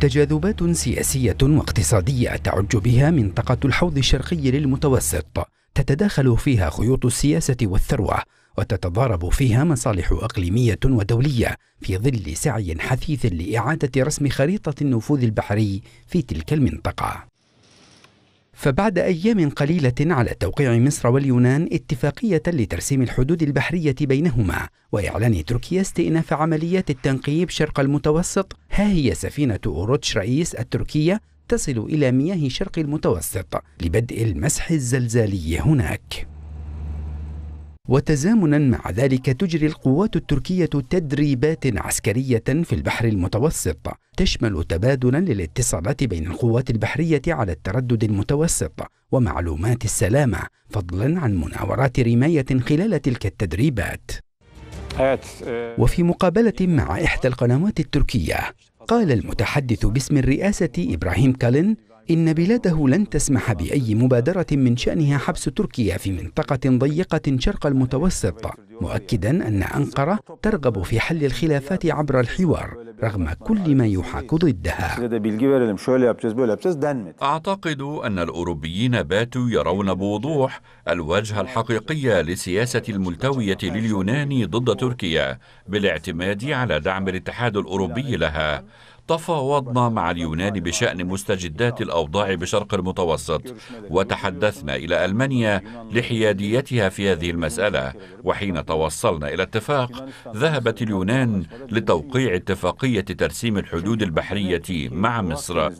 تجاذبات سياسية واقتصادية تعج بها منطقة الحوض الشرقي للمتوسط تتداخل فيها خيوط السياسة والثروة وتتضارب فيها مصالح أقليمية ودولية في ظل سعي حثيث لإعادة رسم خريطة النفوذ البحري في تلك المنطقة فبعد أيام قليلة على توقيع مصر واليونان اتفاقية لترسيم الحدود البحرية بينهما وإعلان تركيا استئناف عمليات التنقيب شرق المتوسط ها هي سفينة أوروتش رئيس التركية تصل إلى مياه شرق المتوسط لبدء المسح الزلزالي هناك وتزامنا مع ذلك تجري القوات التركية تدريبات عسكرية في البحر المتوسط تشمل تبادلا للاتصالات بين القوات البحرية على التردد المتوسط ومعلومات السلامة فضلا عن مناورات رماية خلال تلك التدريبات وفي مقابلة مع إحدى القنوات التركية قال المتحدث باسم الرئاسة إبراهيم كالن إن بلاده لن تسمح بأي مبادرة من شأنها حبس تركيا في منطقة ضيقة شرق المتوسط مؤكدا أن أنقرة ترغب في حل الخلافات عبر الحوار رغم كل ما يحاك ضدها أعتقد أن الأوروبيين باتوا يرون بوضوح الوجه الحقيقية لسياسة الملتوية لليونان ضد تركيا بالاعتماد على دعم الاتحاد الأوروبي لها تفاوضنا مع اليونان بشأن مستجدات الأوضاع بشرق المتوسط وتحدثنا إلى ألمانيا لحياديتها في هذه المسألة وحين توصلنا إلى اتفاق ذهبت اليونان لتوقيع اتفاقية ترسيم الحدود البحرية مع مصر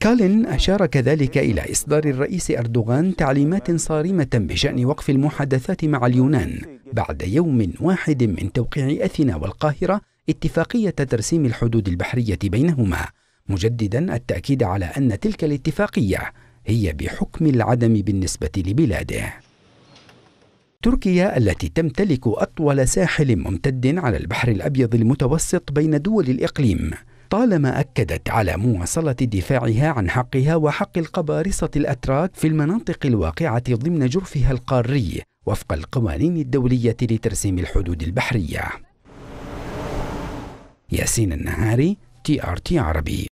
كالين أشار كذلك إلى إصدار الرئيس أردوغان تعليمات صارمة بشأن وقف المحادثات مع اليونان بعد يوم واحد من توقيع أثينا والقاهرة اتفاقية ترسيم الحدود البحرية بينهما مجددا التأكيد على أن تلك الاتفاقية هي بحكم العدم بالنسبة لبلاده تركيا التي تمتلك أطول ساحل ممتد على البحر الأبيض المتوسط بين دول الإقليم طالما أكدت على مواصلة دفاعها عن حقها وحق القبارصة الأتراك في المناطق الواقعة ضمن جرفها القاري وفق القوانين الدولية لترسيم الحدود البحرية ياسين النهاري تي ار تي عربي